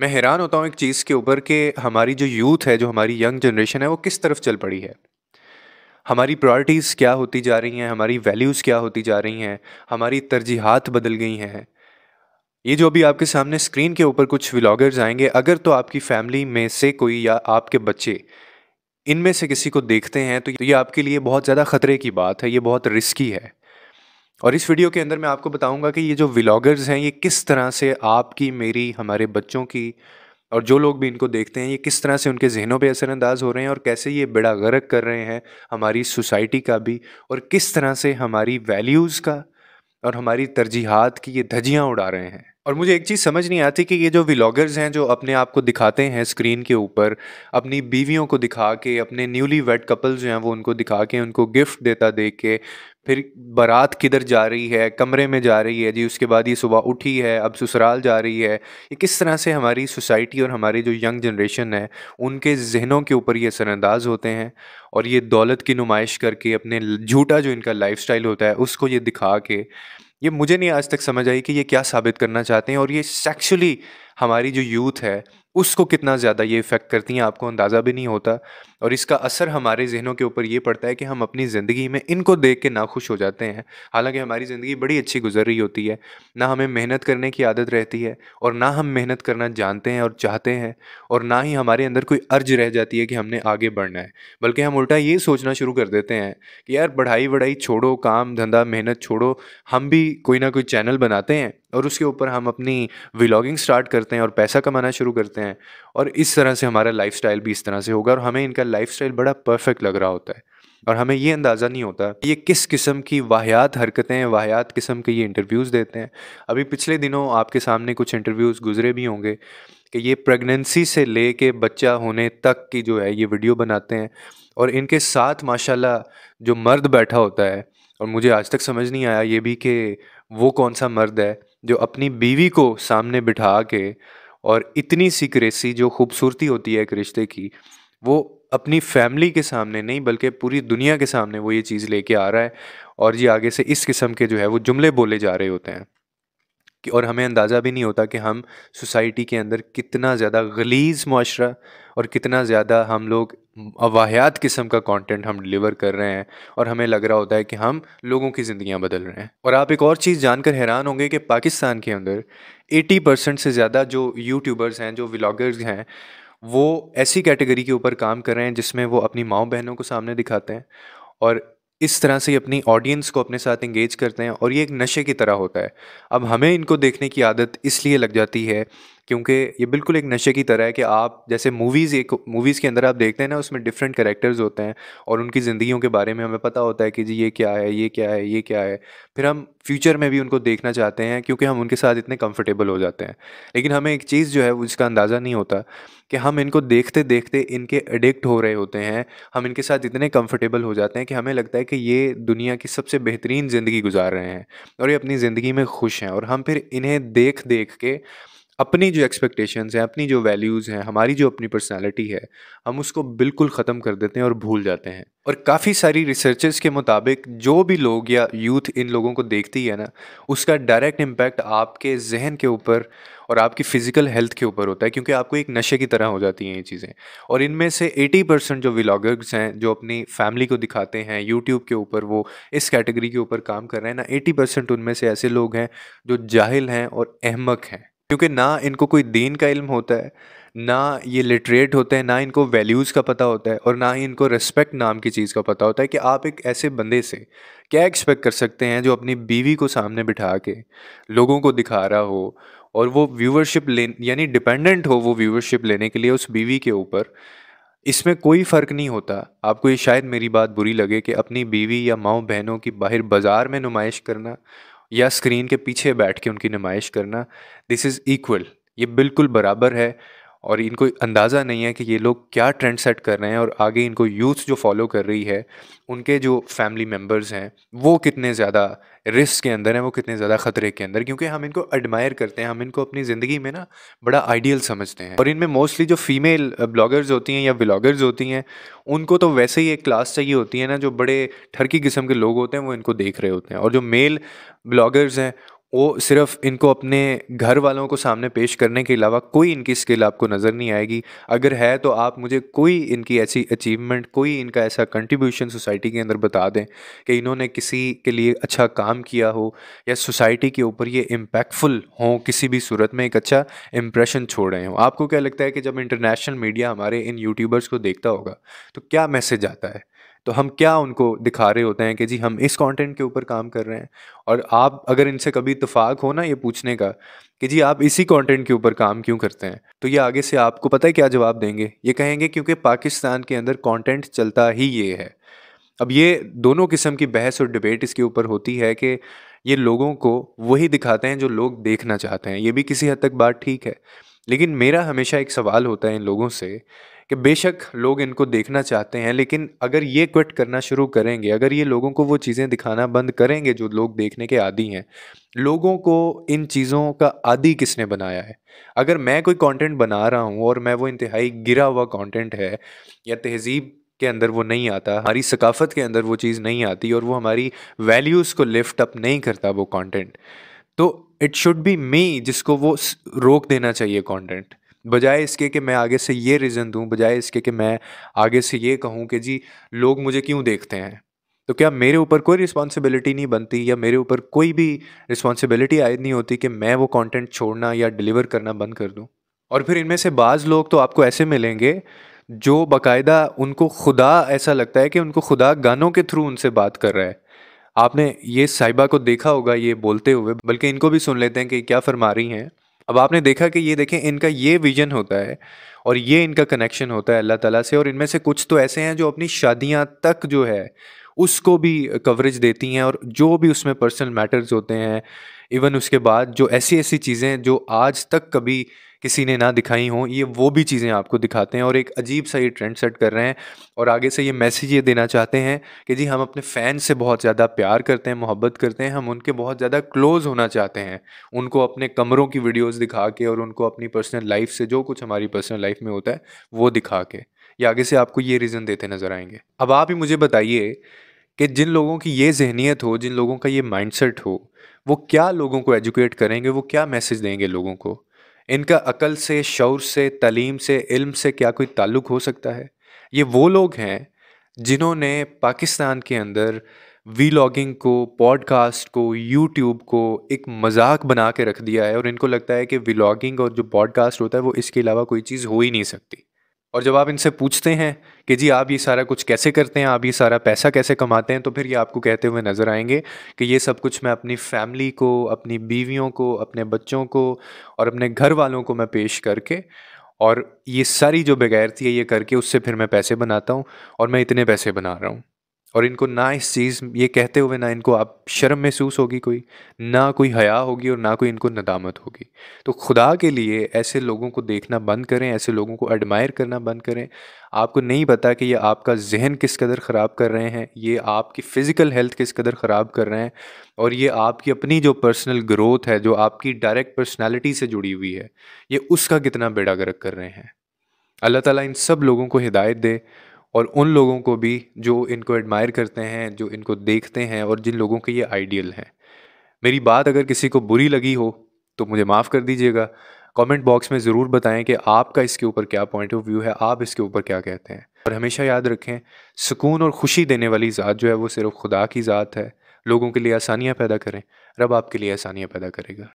मैं हैरान होता हूँ एक चीज़ के ऊपर कि हमारी जो यूथ है जो हमारी यंग जनरेशन है वो किस तरफ चल पड़ी है हमारी प्रायोरिटीज़ क्या होती जा रही हैं हमारी वैल्यूज़ क्या होती जा रही हैं हमारी तरजीहत बदल गई हैं ये जो अभी आपके सामने स्क्रीन के ऊपर कुछ व्लागर्स आएंगे अगर तो आपकी फैमिली में से कोई या आपके बच्चे इनमें से किसी को देखते हैं तो ये आपके लिए बहुत ज़्यादा ख़तरे की बात है ये बहुत रिस्की है और इस वीडियो के अंदर मैं आपको बताऊंगा कि ये जो व्लागर्स हैं ये किस तरह से आपकी मेरी हमारे बच्चों की और जो लोग भी इनको देखते हैं ये किस तरह से उनके जहनों पे असरअंदाज हो रहे हैं और कैसे ये बेड़ा गर्क कर रहे हैं हमारी सोसाइटी का भी और किस तरह से हमारी वैल्यूज़ का और हमारी तरजीहत की ये धजियाँ उड़ा रहे हैं और मुझे एक चीज़ समझ नहीं आती कि ये जो व्लॉगर्स हैं जो अपने आप को दिखाते हैं स्क्रीन के ऊपर अपनी बीवियों को दिखा के अपने न्यूली वेड कपल्स जो हैं वो उनको दिखा के उनको गिफ्ट देता देख के फिर बारात किधर जा रही है कमरे में जा रही है जी उसके बाद ये सुबह उठी है अब ससुराल जा रही है ये किस तरह से हमारी सोसाइटी और हमारी जो यंग जनरेशन है उनके जहनों के ऊपर ये असरानंदाज होते हैं और ये दौलत की नुमाइश करके अपने झूठा जो इनका लाइफ होता है उसको ये दिखा के ये मुझे नहीं आज तक समझ आई कि ये क्या साबित करना चाहते हैं और ये सेक्सुअली हमारी जो यूथ है उसको कितना ज़्यादा ये इफ़ेक्ट करती हैं आपको अंदाज़ा भी नहीं होता और इसका असर हमारे जहनों के ऊपर ये पड़ता है कि हम अपनी ज़िंदगी में इनको देख के नाखुश हो जाते हैं हालांकि हमारी ज़िंदगी बड़ी अच्छी गुजर रही होती है ना हमें मेहनत करने की आदत रहती है और ना हम मेहनत करना जानते हैं और चाहते हैं और ना ही हमारे अंदर कोई अर्ज रह जाती है कि हमने आगे बढ़ना है बल्कि हम उल्टा ये सोचना शुरू कर देते हैं कि यार पढ़ाई वढ़ाई छोड़ो काम धंधा मेहनत छोड़ो हम भी कोई ना कोई चैनल बनाते हैं और उसके ऊपर हम अपनी व्लॉगिंग स्टार्ट करते हैं और पैसा कमाना शुरू करते हैं और इस तरह से हमारा लाइफ भी इस तरह से होगा और हमें इनका लाइफ बड़ा परफेक्ट लग रहा होता है और हमें ये अंदाज़ा नहीं होता ये किस किस्म की वाहियात हरकतें वाहियात किस्म के ये इंटरव्यूज़ देते हैं अभी पिछले दिनों आपके सामने कुछ इंटरव्यूज़ गुजरे भी होंगे कि ये प्रेगनेंसी से ले के बच्चा होने तक की जो है ये वीडियो बनाते हैं और इनके साथ माशाल्लाह जो मर्द बैठा होता है और मुझे आज तक समझ नहीं आया ये भी कि वो कौन सा मर्द है जो अपनी बीवी को सामने बिठा के और इतनी सी क्रेसी जो खूबसूरती होती है एक रिश्ते की वो अपनी फैमिली के सामने नहीं बल्कि पूरी दुनिया के सामने वो ये चीज़ लेके आ रहा है और ये आगे से इस किस्म के जो है वो जुमले बोले जा रहे होते हैं कि और हमें अंदाज़ा भी नहीं होता कि हम सोसाइटी के अंदर कितना ज़्यादा गलीज माशरा और कितना ज़्यादा हम लोग अवाहयात किस्म का कंटेंट हम डिलीवर कर रहे हैं और हमें लग रहा होता है कि हम लोगों की ज़िंदियाँ बदल रहे हैं और आप एक और चीज़ जानकर हैरान होंगे कि पाकिस्तान के अंदर 80 परसेंट से ज़्यादा जो यूट्यूबर्स हैं जो व्लागर्स हैं वो ऐसी कैटेगरी के ऊपर काम कर रहे हैं जिसमें वो अपनी माओ बहनों को सामने दिखाते हैं और इस तरह से अपनी ऑडियंस को अपने साथ इंगेज करते हैं और ये एक नशे की तरह होता है अब हमें इनको देखने की आदत इसलिए लग जाती है क्योंकि ये बिल्कुल एक नशे की तरह है कि आप जैसे मूवीज़ एक मूवीज़ के अंदर आप देखते हैं ना उसमें डिफरेंट करेक्टर्स होते हैं और उनकी ज़िंदगियों के बारे में हमें पता होता है कि जी ये क्या है ये क्या है ये क्या है फिर हम फ्यूचर में भी उनको देखना चाहते हैं क्योंकि हम उनके साथ इतने कम्फ़र्टेबल हो जाते हैं लेकिन हमें एक चीज़ जो है उसका अंदाज़ा नहीं होता कि हम इनको देखते देखते इनके एडिक्ट हो रहे होते हैं हम इनके साथ इतने कम्फ़र्टेबल हो जाते हैं कि हमें लगता है कि ये दुनिया की सबसे बेहतरीन ज़िंदगी गुजार रहे हैं और ये अपनी ज़िंदगी में खुश हैं और हम फिर इन्हें देख देख के अपनी जो एक्सपेक्टेशंस हैं अपनी जो वैल्यूज़ हैं हमारी जो अपनी पर्सनालिटी है हम उसको बिल्कुल ख़त्म कर देते हैं और भूल जाते हैं और काफ़ी सारी रिसर्चेस के मुताबिक जो भी लोग या यूथ इन लोगों को देखती है ना उसका डायरेक्ट इम्पैक्ट आपके जहन के ऊपर और आपकी फ़िज़िकल हेल्थ के ऊपर होता है क्योंकि आपको एक नशे की तरह हो जाती हैं ये चीज़ें और इनमें से 80 परसेंट जो व्लागर्स हैं जो अपनी फैमिली को दिखाते हैं यूट्यूब के ऊपर वो इस कैटेगरी के ऊपर काम कर रहे हैं ना 80 परसेंट उनमें से ऐसे लोग हैं जो जाहिल हैं और अहमक हैं क्योंकि ना इनको कोई दीन का इल्म होता है ना ये लिटरेट होते हैं ना इनको वैल्यूज़ का पता होता है और ना ही इनको रिस्पेक्ट नाम की चीज़ का पता होता है कि आप एक ऐसे बंदे से क्या एक्सपेक्ट कर सकते हैं जो अपनी बीवी को सामने बिठा के लोगों को दिखा रहा हो और वो व्यूवरशिप ले यानी डिपेंडेंट हो वो व्यूवरशिप लेने के लिए उस बीवी के ऊपर इसमें कोई फ़र्क नहीं होता आपको ये शायद मेरी बात बुरी लगे कि अपनी बीवी या माओ बहनों की बाहर बाज़ार में नुमाइश करना या स्क्रीन के पीछे बैठ के उनकी नुमाइश करना दिस इज़ इक्वल ये बिल्कुल बराबर है और इनको अंदाज़ा नहीं है कि ये लोग क्या ट्रेंड सेट कर रहे हैं और आगे इनको यूथ जो फॉलो कर रही है उनके जो फैमिली मेम्बर्स हैं वो कितने ज़्यादा रिस्क के अंदर हैं वो कितने ज़्यादा ख़तरे के अंदर क्योंकि हम इनको एडमायर करते हैं हम इनको अपनी ज़िंदगी में ना बड़ा आइडियल समझते हैं और इनमें मोस्टली जो फीमेल ब्लॉगर्स uh, होती हैं या ब्लॉगर्स होती हैं उनको तो वैसे ही एक क्लास चाहिए होती है ना जो बड़े ठरकी किस्म के लोग होते हैं वो इनको देख रहे होते हैं और जो मेल ब्लॉगर्स हैं वो सिर्फ इनको अपने घर वालों को सामने पेश करने के अलावा कोई इनकी स्किल आपको नज़र नहीं आएगी अगर है तो आप मुझे कोई इनकी ऐसी अचीवमेंट कोई इनका ऐसा कंट्रीब्यूशन सोसाइटी के अंदर बता दें कि इन्होंने किसी के लिए अच्छा काम किया हो या सोसाइटी के ऊपर ये इम्पैक्टफुल हों किसी भी सूरत में एक अच्छा इम्प्रेशन छोड़ रहे हों आपको क्या लगता है कि जब इंटरनेशनल मीडिया हमारे इन यूट्यूबर्स को देखता होगा तो क्या मैसेज आता है तो हम क्या उनको दिखा रहे होते हैं कि जी हम इस कंटेंट के ऊपर काम कर रहे हैं और आप अगर इनसे कभी इतफाक़ हो ना ये पूछने का कि जी आप इसी कंटेंट के ऊपर काम क्यों करते हैं तो ये आगे से आपको पता है क्या जवाब देंगे ये कहेंगे क्योंकि पाकिस्तान के अंदर कॉन्टेंट चलता ही ये है अब ये दोनों किस्म की बहस और डिबेट इसके ऊपर होती है कि ये लोगों को वही दिखाते हैं जो लोग देखना चाहते हैं ये भी किसी हद तक बात ठीक है लेकिन मेरा हमेशा एक सवाल होता है इन लोगों से कि बेशक लोग इनको देखना चाहते हैं लेकिन अगर ये क्विट करना शुरू करेंगे अगर ये लोगों को वो चीज़ें दिखाना बंद करेंगे जो लोग देखने के आदि हैं लोगों को इन चीज़ों का आदि किसने बनाया है अगर मैं कोई कंटेंट बना रहा हूँ और मैं वो इंतहाई गिरा हुआ कंटेंट है या तहजीब के अंदर वो नहीं आता हमारी सकाफत के अंदर वो चीज़ नहीं आती और वो हमारी वैल्यूज़ को लिफ्ट अप नहीं करता वो कंटेंट तो इट शुड बी मी जिसको वो रोक देना चाहिए कंटेंट बजाय इसके कि मैं आगे से ये रीज़न दूँ बजाय इसके कि मैं आगे से ये कहूँ कि जी लोग मुझे क्यों देखते हैं तो क्या मेरे ऊपर कोई रिस्पॉन्सिबिलिटी नहीं बनती या मेरे ऊपर कोई भी रिस्पॉन्सिबिलिटी आयद नहीं होती कि मैं वो कॉन्टेंट छोड़ना या डिलीवर करना बंद कर दूँ और फिर इनमें से बाज़ लोग तो आपको ऐसे मिलेंगे जो बाकायदा उनको खुदा ऐसा लगता है कि उनको खुदा गानों के थ्रू उनसे बात कर रहा है आपने ये साहिबा को देखा होगा ये बोलते हुए बल्कि इनको भी सुन लेते हैं कि क्या फरमा रही हैं अब आपने देखा कि ये देखें इनका ये विजन होता है और ये इनका कनेक्शन होता है अल्लाह ताला से और इनमें से कुछ तो ऐसे हैं जो अपनी शादियां तक जो है उसको भी कवरेज देती हैं और जो भी उसमें पर्सनल मैटर्स होते हैं इवन उसके बाद जो ऐसी ऐसी चीज़ें जो आज तक कभी किसी ने ना दिखाई हों ये वो भी चीज़ें आपको दिखाते हैं और एक अजीब सा ये ट्रेंड सेट कर रहे हैं और आगे से ये मैसेज ये देना चाहते हैं कि जी हम अपने फ़ैन से बहुत ज़्यादा प्यार करते हैं मोहब्बत करते हैं हम उनके बहुत ज़्यादा क्लोज़ होना चाहते हैं उनको अपने कमरों की वीडियोज़ दिखा के और उनको अपनी पर्सनल लाइफ से जो कुछ हमारी पर्सनल लाइफ में होता है वो दिखा के या आगे से आपको ये रीज़न देते नज़र आएंगे अब आप ही मुझे बताइए कि जिन लोगों की ये जहनीत हो जिन लोगों का ये माइंडसेट हो वो क्या लोगों को एजुकेट करेंगे वो क्या मैसेज देंगे लोगों को इनका अकल से शौर से तलीम से इल्म से क्या कोई ताल्लुक़ हो सकता है ये वो लोग हैं जिन्होंने पाकिस्तान के अंदर वीलॉगिंग को पॉडकास्ट को यूट्यूब को एक मजाक बना के रख दिया है और इनको लगता है कि वीलॉगिंग और जो पॉडकास्ट होता है वो इसके अलावा कोई चीज़ हो ही नहीं सकती और जब आप इनसे पूछते हैं कि जी आप ये सारा कुछ कैसे करते हैं आप ये सारा पैसा कैसे कमाते हैं तो फिर ये आपको कहते हुए नज़र आएंगे कि ये सब कुछ मैं अपनी फैमिली को अपनी बीवियों को अपने बच्चों को और अपने घर वालों को मैं पेश करके और ये सारी जो बगैरती है ये करके उससे फिर मैं पैसे बनाता हूँ और मैं इतने पैसे बना रहा हूँ और इनको ना इस चीज़ ये कहते हुए ना इनको आप शर्म महसूस होगी कोई ना कोई हया होगी और ना कोई इनको नदामत होगी तो खुदा के लिए ऐसे लोगों को देखना बंद करें ऐसे लोगों को एडमायर करना बंद करें आपको नहीं पता कि ये आपका जहन किस कदर ख़राब कर रहे हैं ये आपकी फ़िज़िकल हेल्थ किस कदर ख़राब कर रहे हैं और ये आपकी अपनी जो पर्सनल ग्रोथ है जो आपकी डायरेक्ट पर्सनैलिटी से जुड़ी हुई है ये उसका कितना बेड़ा गर्क कर रहे हैं अल्लाह ताली इन सब लोगों को हिदायत दे और उन लोगों को भी जो इनको एडमायर करते हैं जो इनको देखते हैं और जिन लोगों के ये आइडियल हैं मेरी बात अगर किसी को बुरी लगी हो तो मुझे माफ़ कर दीजिएगा कमेंट बॉक्स में ज़रूर बताएं कि आपका इसके ऊपर क्या पॉइंट ऑफ व्यू है आप इसके ऊपर क्या कहते हैं और हमेशा याद रखें सुकून और खुशी देने वाली ज़ात जो है वो सिर्फ खुदा की ज़ात है लोगों के लिए आसानियाँ पैदा करें रब आपके लिए आसानियाँ पैदा करेगा